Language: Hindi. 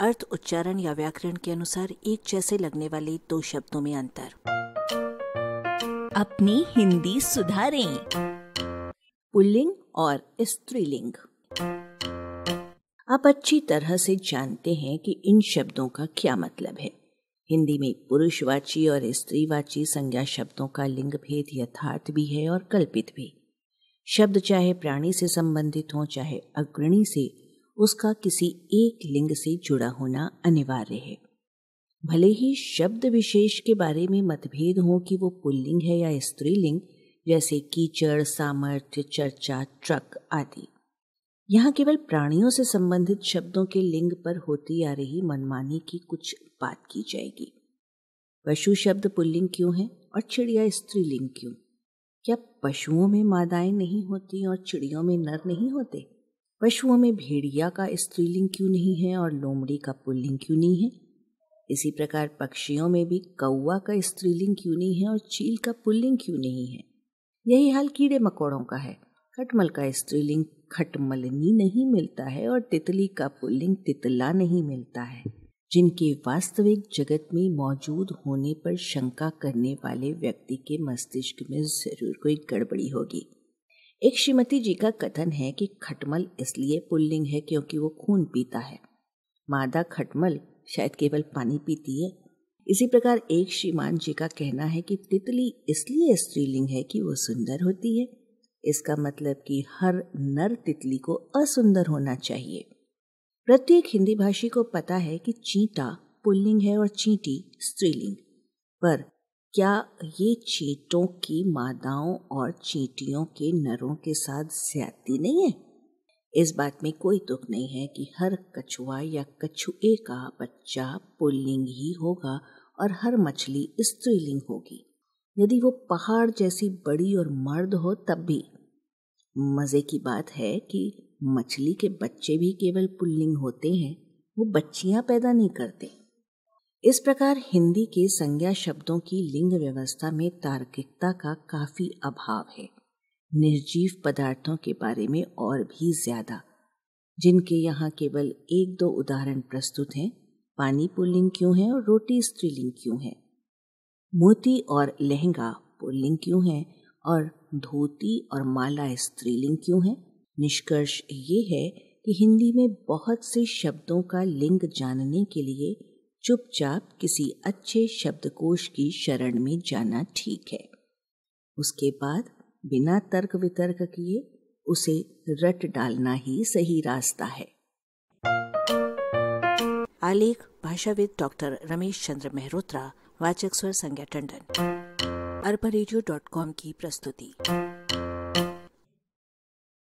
अर्थ उच्चारण या व्याकरण के अनुसार एक जैसे लगने वाले दो शब्दों में अंतर अपनी हिंदी सुधारें पुल्लिंग और स्त्रीलिंग आप अच्छी तरह से जानते हैं कि इन शब्दों का क्या मतलब है हिंदी में पुरुषवाची और स्त्रीवाची संज्ञा शब्दों का लिंग भेद यथार्थ भी है और कल्पित भी शब्द चाहे प्राणी से संबंधित हो चाहे अग्रणी से उसका किसी एक लिंग से जुड़ा होना अनिवार्य है भले ही शब्द विशेष के बारे में मतभेद हो कि वो पुल्लिंग है या स्त्रीलिंग जैसे कीचड़ सामर्थ्य चर्चा ट्रक आदि यहाँ केवल प्राणियों से संबंधित शब्दों के लिंग पर होती आ रही मनमानी की कुछ बात की जाएगी पशु शब्द पुल्लिंग क्यों है और चिड़िया स्त्रीलिंग क्यों क्या पशुओं में मादाएं नहीं होती और चिड़ियों में नर नहीं होते पशुओं में भेड़िया का स्त्रीलिंग क्यों नहीं है और लोमड़ी का पुल्लिंग क्यों नहीं है इसी प्रकार पक्षियों में भी कौआ का स्त्रीलिंग क्यों नहीं है और चील का पुल्लिंग क्यों नहीं है यही हाल कीड़े मकोड़ों का है खटमल का स्त्रीलिंग खटमलनी नहीं मिलता है और तितली का पुल्लिंग तितला नहीं मिलता है जिनके वास्तविक जगत में मौजूद होने पर शंका करने वाले व्यक्ति के मस्तिष्क में जरूर कोई गड़बड़ी होगी एक श्रीमती जी का कथन है कि खटमल इसलिए पुल्लिंग है क्योंकि वो खून पीता है मादा खटमल शायद केवल पानी पीती है इसी प्रकार एक श्रीमान जी का कहना है कि तितली इसलिए स्त्रीलिंग है कि वो सुंदर होती है इसका मतलब कि हर नर तितली को असुंदर होना चाहिए प्रत्येक हिंदी भाषी को पता है कि चींटा पुल्लिंग है और चींटी स्त्रीलिंग पर क्या ये चीटों की मादाओं और चीटियों के नरों के साथ ज्यादती नहीं है इस बात में कोई दुख नहीं है कि हर कछुआ या कछुए का बच्चा पुल्लिंग ही होगा और हर मछली स्त्रीलिंग होगी यदि वो पहाड़ जैसी बड़ी और मर्द हो तब भी मज़े की बात है कि मछली के बच्चे भी केवल पुल्लिंग होते हैं वो बच्चियां पैदा नहीं करते इस प्रकार हिंदी के संज्ञा शब्दों की लिंग व्यवस्था में तार्किकता का काफी अभाव है निर्जीव पदार्थों के बारे में और भी ज्यादा जिनके यहाँ केवल एक दो उदाहरण प्रस्तुत हैं पानी पुल्लिंग क्यों है और रोटी स्त्रीलिंग क्यों है मोती और लहंगा पुल्लिंग क्यों है और धोती और माला स्त्रीलिंग क्यों है निष्कर्ष ये है कि हिंदी में बहुत से शब्दों का लिंग जानने के लिए चुपचाप किसी अच्छे शब्दकोश की शरण में जाना ठीक है उसके बाद बिना तर्क वितर्क किए उसे रट डालना ही सही रास्ता है आलेख भाषाविद डॉक्टर रमेश चंद्र मेहरोत्रा वाचक स्वर संज्ञा टंडन अरबा की प्रस्तुति